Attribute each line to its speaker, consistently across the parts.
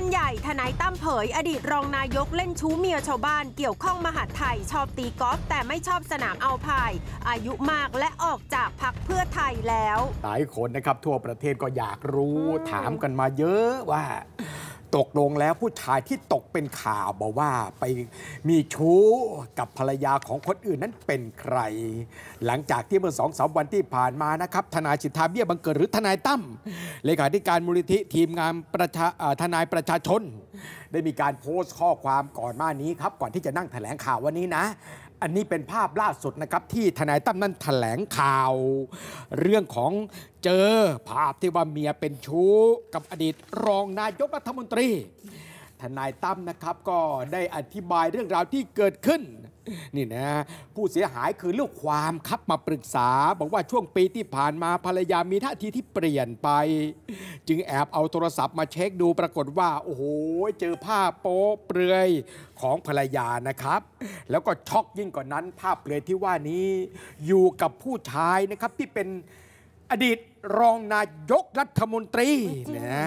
Speaker 1: ันใหญ่ทนายตั้มเผย อดีตรองนายกเล่นชู้เมียชาวบ้านเกี่ยวข้องมหาไทยชอบตีกอล์ฟแต่ไม่ชอบสนามเอาพายอายุมากและออกจากพักเพื่อไทยแล้วหลายคนนะครับทั่วประเทศก็อยากรู้ ถามกันมาเยอะว่าตกลงแล้วผู้ชายที่ตกเป็นข่าวบอกว่าไปมีชู้กับภรรยาของคนอื่นนั้นเป็นใคร หลังจากที่เมื่อสองสามวันที่ผ่านมานะครับ ทนายสิทธาเบี้ยบังเกิดหรือทนายตั้มเลขาธิการมูลนิธิทีมงานประชาทนายประชาชน ได้มีการโพสต์ข้อความก่อนหน้านี้ครับ ก่อนที่จะนั่งแถลงข่าววันนี้นะอันนี้เป็นภาพล่าสุดนะครับที่ทนายตั้มนั่นแถลงข่าว เรื่องของเจอภาพที่ว่าเมียเป็นชู้กับอดีตรองนายกรัฐมนตรีทนายตั้มนะครับก็ได้อธิบายเรื่องราวที่เกิดขึ้นนี่นะผู้เสียหายคือลูกความครับมาปรึกษา บอกว่าช่วงปีที่ผ่านมาภรรยามีท่าทีที่เปลี่ยนไป จึงแอบเอาโทรศัพท์มาเช็คดูปรากฏว่า โอ้โห เจอภาพโป๊เปลือยของภรรยานะครับ แล้วก็ช็อกยิ่งกว่านนั้น ภาพเปลือยที่ว่านี้อยู่กับผู้ชายนะครับที่เป็นอดีตรองนายกรัฐมนตรีนะ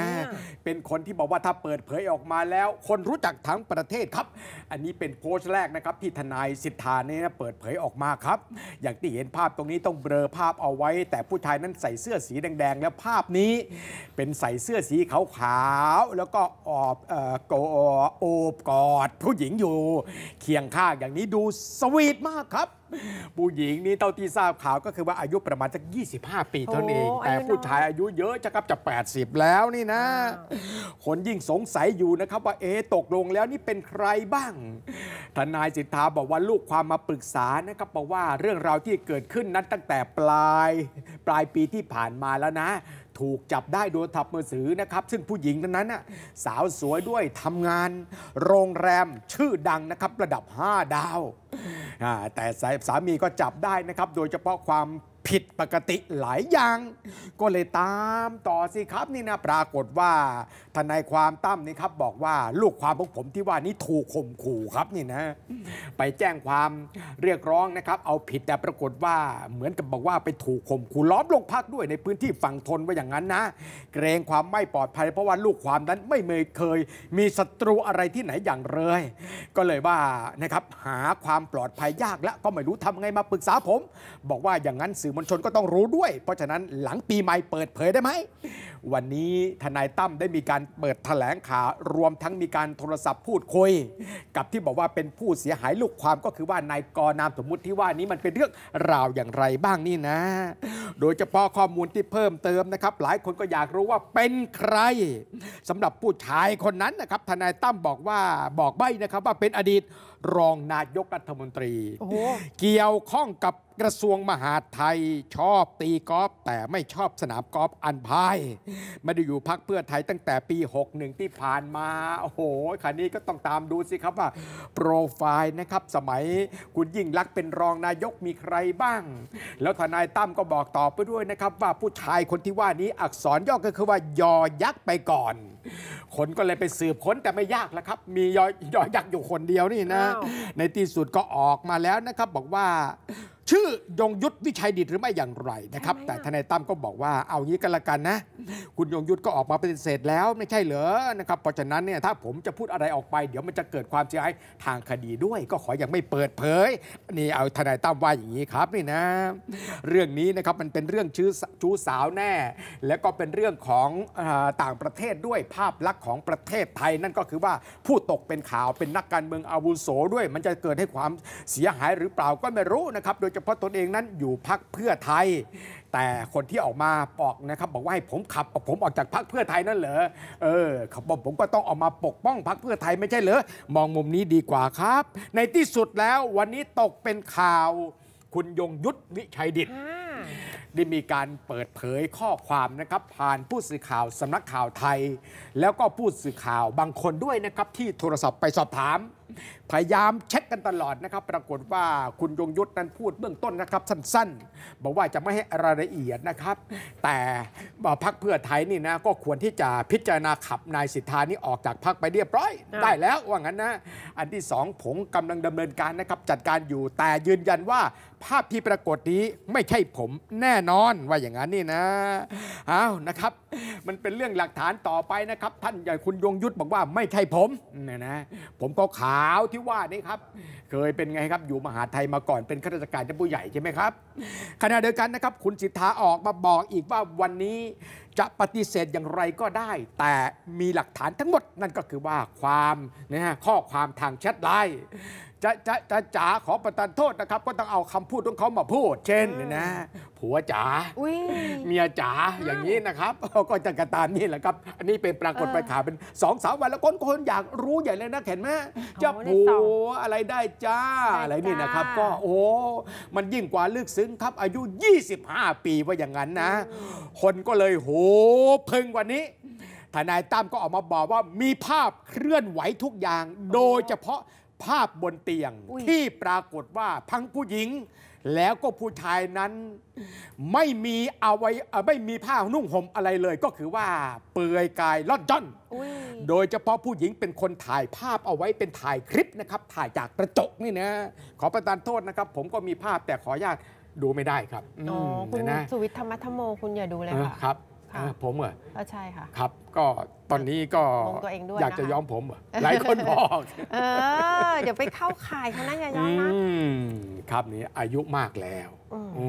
Speaker 1: เป็นคนที่บอกว่าถ้าเปิดเผยออกมาแล้ว คนรู้จักทั้งประเทศครับ อันนี้เป็นโพสต์แรกนะครับที่ทนายสิทธาเนี่ยเปิดเผยออกมาครับ อย่างที่เห็นภาพตรงนี้ต้องเบลอภาพเอาไว้ แต่ผู้ชายนั้นใส่เสื้อสีแดงๆ แล้วภาพนี้ เป็นใส่เสื้อสีขาวๆแล้วก็ออบโออบกอด ผู้หญิงอยู่เคียงข้างอย่างนี้ดูสวีทมากครับผู้หญิงนี่เต่าที่ทราบข่าวก็คือว่าอายุประมาณสัก25 ปีเท่านั้นเองแต่ผู้ชายอายุเยอะจะกับจะ80 แล้วนี่นะ คนยิ่งสงสัยอยู่นะครับว่าเอตกลงแล้วนี่เป็นใครบ้าง ทนายสิทธาบอกว่าลูกความมาปรึกษานะครับบอกว่าเรื่องราวที่เกิดขึ้นนั้นตั้งแต่ปลายปลายปีที่ผ่านมาแล้วนะ ถูกจับได้โดยทับมือสือนะครับ ซึ่งผู้หญิงนั้นน่ะสาวสวยด้วยทำงาน โรงแรมชื่อดังนะครับระดับ5ดาวแต่สามีก็จับได้นะครับโดยเฉพาะความผิดปกติหลายอย่าง ก็เลยตามต่อสิครับนี่นะปรากฏว่าทนายความตั้มนี่ครับบอกว่าลูกความของผมที่ว่านี่ถูกข่มขู่ครับนี่นะ ไปแจ้งความเรียกร้องนะครับเอาผิดแต่ปรากฏว่าเหมือนกับบอกว่าไปถูกข่มขู่ล้อมลงพักด้วยในพื้นที่ฝั่งทนว่าอย่างนั้นนะ เกรงความไม่ปลอดภัยเพราะว่าลูกความนั้นไม่เคย มีศัตรูอะไรที่ไหนอย่างเลยก็เลยว่านะครับหาความปลอดภัยยากและก็ไม่รู้ทำไงมาปรึกษาผม บอกว่าอย่างนั้นสือมวลชนก็ต้องรู้ด้วย เพราะฉะนั้นหลังปีใหม่เปิดเผยได้ไหม วันนี้ทนายตั้มได้มีการเปิดแถลงข่าวรวมทั้งมีการโทรศัพท์พูดคุยกับที่บอกว่าเป็นผู้เสียหายลูกความก็คือว่านายกนามสมมุติที่ว่านี้มันเป็นเรื่องราวอย่างไรบ้างนี่นะ โดยเฉพาะข้อมูลที่เพิ่มเติมนะครับ หลายคนก็อยากรู้ว่าเป็นใคร สำหรับผู้ชายคนนั้นนะครับทนายตั้มบอกว่าบอกใบ้นะครับว่าเป็นอดีตรองนายกรัฐมนตรี เกี่ยวข้องกับกระทรวงมหาดไทยชอบตีกอล์ฟแต่ไม่ชอบสนามกอล์ฟอันพายไม่ได้อยู่พักเพื่อไทยตั้งแต่ปี 61ที่ผ่านมา โอ้โหคันนี้ก็ต้องตามดูสิครับว่าโปรไฟล์นะครับสมัย คุณยิ่งรักเป็นรองนายกมีใครบ้าง แล้วทนายตั้มก็บอกต่อไปด้วยนะครับว่าผู้ชายคนที่ว่านี้อักษรย่อก็คือว่ายอยักษ์ไปก่อนคนก็เลยไปสืบค้นแต่ไม่ยากแล้วครับ มียอยยอยักษ์อยู่คนเดียวนี่นะ ในที่สุดก็ออกมาแล้วนะครับบอกว่าชื่อยงยุทธวิชัยดิตหรือไม่อย่างไรนะครับ แต่ทนายตั้มก็บอกว่าเอางี้กันละกันนะ คุณยงยุทธก็ออกมาปฏิเสธแล้ว ไม่ใช่เหรอนะครับเพราะฉะนั้นเนี่ยถ้าผมจะพูดอะไรออกไป เดี๋ยวมันจะเกิดความเสียหายทางคดีด้วยก็ขออย่างไม่เปิดเผยนี่เอาทนายตั้มว่าอย่างนี้ครับนี่นะ เรื่องนี้นะครับมันเป็นเรื่องชื่อชู้สาวแน่ แล้วก็เป็นเรื่องของต่างประเทศด้วยภาพลักษณ์ของประเทศไทยนั่นก็คือว่าผู้ตกเป็นข่าวเป็นนักการเมืองอาวุโสด้วย มันจะเกิดให้ความเสียหายหรือเปล่าก็ไม่รู้นะครับโดยเฉพาะตนเองนั้นอยู่พักเพื่อไทย แต่คนที่ออกมาบอกนะครับ บอกว่าให้ผมขับผมออกจากพักเพื่อไทยนั่นเหรอเออเขับผมก็ต้องออกมาปกป้องพักเพื่อไทยไม่ใช่เหรอมองมุมนี้ดีกว่าครับ ในที่สุดแล้ววันนี้ตกเป็นข่าว คุณยงยุทธวิชัยดิษฐ์ได้มีการเปิดเผยข้อความนะครับ ผ่านผู้สื่อข่าวสำนักข่าวไทย แล้วก็ผู้สื่อข่าวบางคนด้วยนะครับ ที่โทรศัพท์ไปสอบถามพยายามเช็คกันตลอดนะครับ ปรากฏว่าคุณยงยุทธนั้นพูดเบื้องต้นนะครับ สั้นๆบอกว่าจะไม่ให้รายละเอียดนะครับ แต่พักเพื่อไทยนี่นะ ก็ควรที่จะพิจารณาขับนายสิทธานี้ออกจากพักไปเรียบร้อยได้แล้วว่างั้นนะ อันที่สองผมกำลังดำเนินการนะครับ จัดการอยู่แต่ยืนยันว่าภาพที่ปรากฏนี้ไม่ใช่ผมแน่นอนว่าอย่างนั้นนี่นะเอานะครับ มันเป็นเรื่องหลักฐานต่อไปนะครับท่านใหญ่คุณยงยุทธบอกว่าไม่ใช่ผมนะนะผมก็ขาวที่ว่านี่ครับ เคยเป็นไงครับอยู่มหาไทยมาก่อนเป็นข้าราชการชั้นผู้ใหญ่ใช่ไหมครับขณะเดียวกันนะครับ คุณสิทธาออกมาบอกอีกว่าวันนี้จะปฏิเสธอย่างไรก็ได้ แต่มีหลักฐานทั้งหมดนั่นก็คือว่าความนะฮะข้อความทางแชทไลน์จะจะจะจ๋าขอประทานโทษนะครับ ก็ต้องเอาคำพูดของเขามาพูด เช่นนะผัวจ๋าเมียจ๋าอย่างนี้นะครับ ก็จะกระตามนี่แหละครับ อันนี้เป็นปรากฏไปข่าวเป็นสองสาวันแล้วคนคนอยากรู้ใหญ่เลยนะเห็นไหมจะผัวอะไรได้จ้าอะไรนี่นะครับ ก็โอ้มันยิ่งกว่าลึกซึ้งครับอายุ 25 ปีว่าอย่างนั้นนะ คนก็เลยโห พึงวันนี้ทนายตั้มก็ออกมาบอกว่ามีภาพเคลื่อนไหวทุกอย่างโดยเฉพาะภาพบนเตียงที่ปรากฏว่าทั้งผู้หญิงแล้วก็ผู้ชายนั้นไม่มีเอาไว้ไม่มีผ้านุ่งห่มอะไรเลย ก็คือว่าเปื่อยกายลอดจอน โดยเฉพาะผู้หญิงเป็นคนถ่ายภาพเอาไว้เป็นถ่ายคลิปนะครับ ถ่ายจากกระจกนี่นะ ขอประทานโทษนะครับ ผมก็มีภาพแต่ขออนุญาตดูไม่ได้ครับ อ๋อคุณสุวิทย์ธรรมธโมคุณอย่าดูเลยค่ะครับค่ะผมเหรอก็ใช่ค่ะ ครับ ก็ตอนนี้ก็มองตัวเองด้วยอยากจะย้อมผมเหรอหลายคนบอก เออเดี๋ยวไปเข้าข่ายเขานะยายออมนะครับนี้อายุมากแล้วอ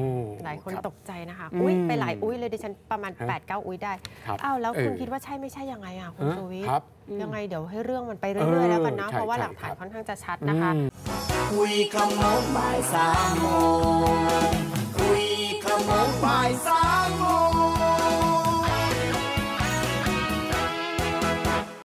Speaker 1: หลายคนตกใจนะคะ อุ้ยไปหลายอุ้ยเลยดิฉันประมาณ8ปด9อุ้ยได้ครับอ้าวแล้วคุณคิดว่าใช่ไม่ใช่ยังไงอ่ะคุณสุวิทย์ัยังไงเดี๋ยวให้เรื่องมันไปเรื่อยๆแล้วกันนะเพราะว่าหลักฐานค่อนข้างจะชัดนะคะ คุยขโมงบ่ายสามโมงคุยขโมงบ่ายสา